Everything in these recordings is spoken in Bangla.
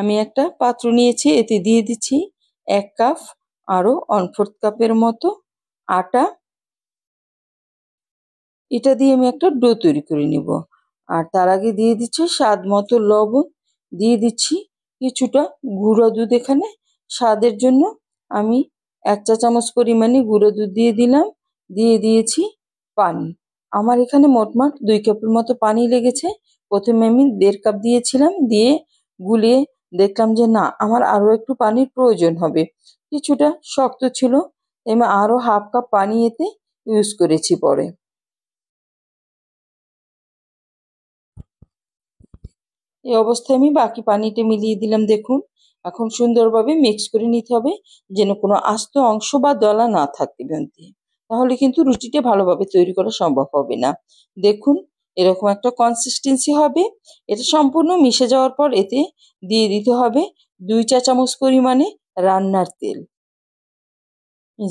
আমি একটা পাত্র নিয়েছি এতে দিয়ে দিচ্ছি এক কাপ আরও অনফোর্থ কাপের মতো আটা এটা দিয়ে আমি একটা ডো তৈরি করে নিব আর তার আগে দিয়ে দিচ্ছি স্বাদ মতো লবণ দিয়ে দিচ্ছি কিছুটা গুঁড়ো দুধ এখানে স্বাদের জন্য আমি এক চা চামচ পরিমাণে গুঁড়ো দুধ দিয়ে দিলাম দিয়ে দিয়েছি পানি আমার এখানে মোটমাট দুই কাপের মতো পানি লেগেছে প্রথমে আমি দেড় কাপ দিয়েছিলাম দিয়ে গুলিয়ে দেখলাম যে না আমার আরও একটু পানির প্রয়োজন হবে কিছুটা শক্ত ছিল এম আরও হাফ কাপ পানি এতে ইউজ করেছি পরে এই অবস্থায় আমি বাকি পানিটা মিলিয়ে দিলাম দেখুন এখন সুন্দরভাবে মিক্স করে নিতে হবে যেন কোনো আস্ত অংশ বা দলা না থাকে তাহলে কিন্তু রুটিটা ভালোভাবে তৈরি করা সম্ভব হবে না দেখুন এরকম একটা কনসিস্টেন্সি হবে এটা সম্পূর্ণ মিশে যাওয়ার পর এতে দিয়ে দিতে হবে দুই চা চামচ পরিমাণে রান্নার তেল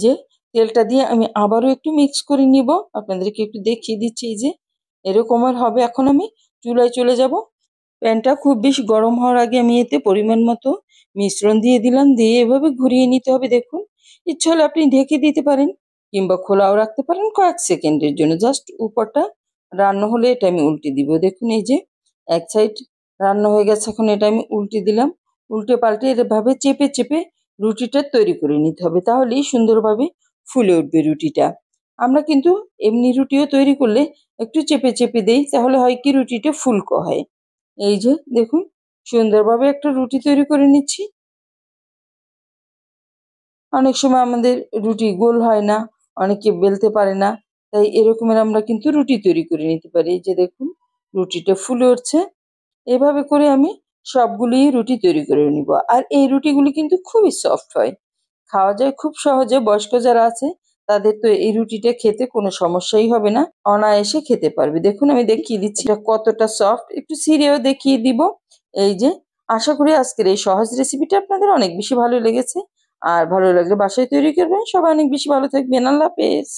যে তেলটা দিয়ে আমি আবারও একটু মিক্স করে নিব আপনাদেরকে একটু দেখিয়ে দিচ্ছি যে এরকম আর হবে এখন আমি চুলায় চলে যাব প্যানটা খুব বেশি গরম হওয়ার আগে আমি এতে পরিমাণ মতো মিশ্রণ দিয়ে দিলাম দিয়ে এভাবে ঘুরিয়ে নিতে হবে দেখুন ইচ্ছা হলে আপনি ঢেকে দিতে পারেন কিংবা খোলাও রাখতে পারেন কয়েক সেকেন্ডের জন্য জাস্ট উপরটা রান্না হলে এটা আমি উল্টে দিব দেখুন এই যে এক সাইড রান্না হয়ে গেছে এখন এটা আমি উল্টে দিলাম উল্টে পাল্টে এভাবে চেপে চেপে রুটিটা তৈরি করে নিতে হবে তাহলেই সুন্দরভাবে ফুলে উঠবে রুটিটা আমরা কিন্তু এমনি রুটিও তৈরি করলে একটু চেপে চেপে দেই তাহলে হয় কি রুটিটা ফুলক হয় এই যে দেখুন সুন্দরভাবে একটা রুটি তৈরি করে নিচ্ছি অনেক সময় আমাদের রুটি গোল হয় না অনেকে বেলতে পারে না তাই এরকমের আমরা কিন্তু রুটি তৈরি করে নিতে পারি যে দেখুন রুটিটা ফুলে উঠছে এভাবে করে আমি সবগুলি রুটি তৈরি করে নিব আর এই রুটিগুলি কিন্তু খুবই সফট হয় খাওয়া যায় খুব সহজে বয়স্ক যারা আছে তাদের তো এই রুটিটা খেতে কোনো সমস্যাই হবে না অনায়াসে খেতে পারবে দেখুন আমি দেখিয়ে দিচ্ছি এটা কতটা সফট একটু সিরেও দেখিয়ে দিব এই যে আশা করি আজকের এই সহজ রেসিপিটা আপনাদের অনেক বেশি ভালো লেগেছে আর ভালো লাগলে বাসায় তৈরি করবেন সবাই অনেক বেশি ভালো থাকবেন আল্লাহ হাফেজ